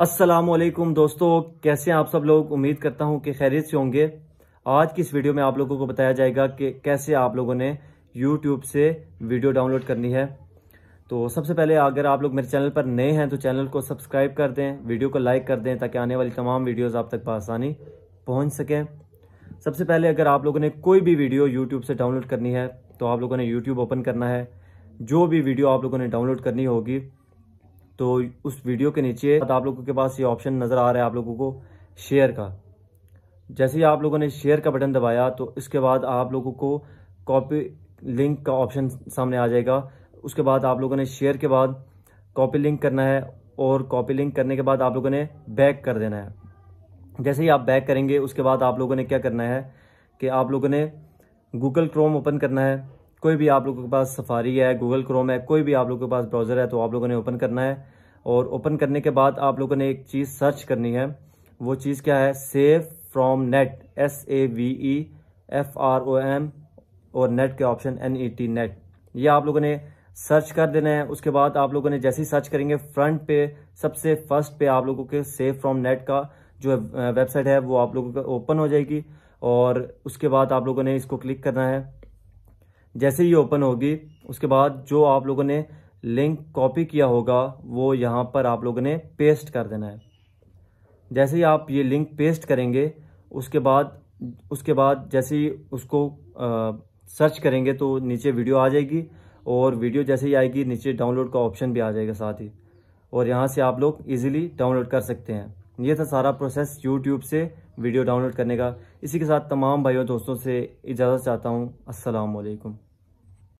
असलम दोस्तों कैसे हैं आप सब लोग उम्मीद करता हूं कि खैरियत से होंगे आज की इस वीडियो में आप लोगों को बताया जाएगा कि कैसे आप लोगों ने YouTube से वीडियो डाउनलोड करनी है तो सबसे पहले अगर आप लोग मेरे चैनल पर नए हैं तो चैनल को सब्सक्राइब कर दें वीडियो को लाइक कर दें ताकि आने वाली तमाम वीडियोज़ आप तक बसानी पहुँच सकें सबसे पहले अगर आप लोगों ने कोई भी वीडियो यूट्यूब से डाउनलोड करनी है तो आप लोगों ने यूट्यूब ओपन करना है जो भी वीडियो आप लोगों ने डाउनलोड करनी होगी तो उस वीडियो के नीचे आप लोगों के पास ये ऑप्शन नज़र आ रहा है आप लोगों को शेयर का जैसे ही आप लोगों ने शेयर का बटन दबाया तो इसके बाद आप लोगों को कॉपी लिंक का ऑप्शन सामने आ जाएगा उसके बाद आप लोगों ने शेयर के बाद कॉपी लिंक करना है और कॉपी लिंक करने के बाद आप लोगों ने बैक कर देना है जैसे ही आप बैक करेंगे उसके बाद आप लोगों ने क्या करना है कि आप लोगों ने गूगल क्रोम ओपन करना है कोई भी आप लोगों के पास सफारी है गूगल क्रोम है कोई भी आप लोगों के पास ब्राउज़र है तो आप लोगों ने ओपन करना है और ओपन करने के बाद आप लोगों ने एक चीज़ सर्च करनी है वो चीज़ क्या है save from net S A V E F R O M और नेट के option N E T net ये आप लोगों ने सर्च कर देना है उसके बाद आप लोगों ने जैसे ही सर्च करेंगे फ्रंट पे सबसे फर्स्ट पे आप लोगों के सेव फ्रॉम नेट का जो वेबसाइट है वो आप लोगों का ओपन हो जाएगी और उसके बाद आप लोगों ने इसको क्लिक करना है जैसे ही ओपन होगी उसके बाद जो आप लोगों ने लिंक कॉपी किया होगा वो यहाँ पर आप लोगों ने पेस्ट कर देना है जैसे ही आप ये लिंक पेस्ट करेंगे उसके बाद उसके बाद जैसे ही उसको आ, सर्च करेंगे तो नीचे वीडियो आ जाएगी और वीडियो जैसे ही आएगी नीचे डाउनलोड का ऑप्शन भी आ जाएगा साथ ही और यहाँ से आप लोग इजीली डाउनलोड कर सकते हैं ये था सारा प्रोसेस यूट्यूब से वीडियो डाउनलोड करने का इसी के साथ तमाम भाइयों दोस्तों से इजाज़त चाहता हूँ असलकम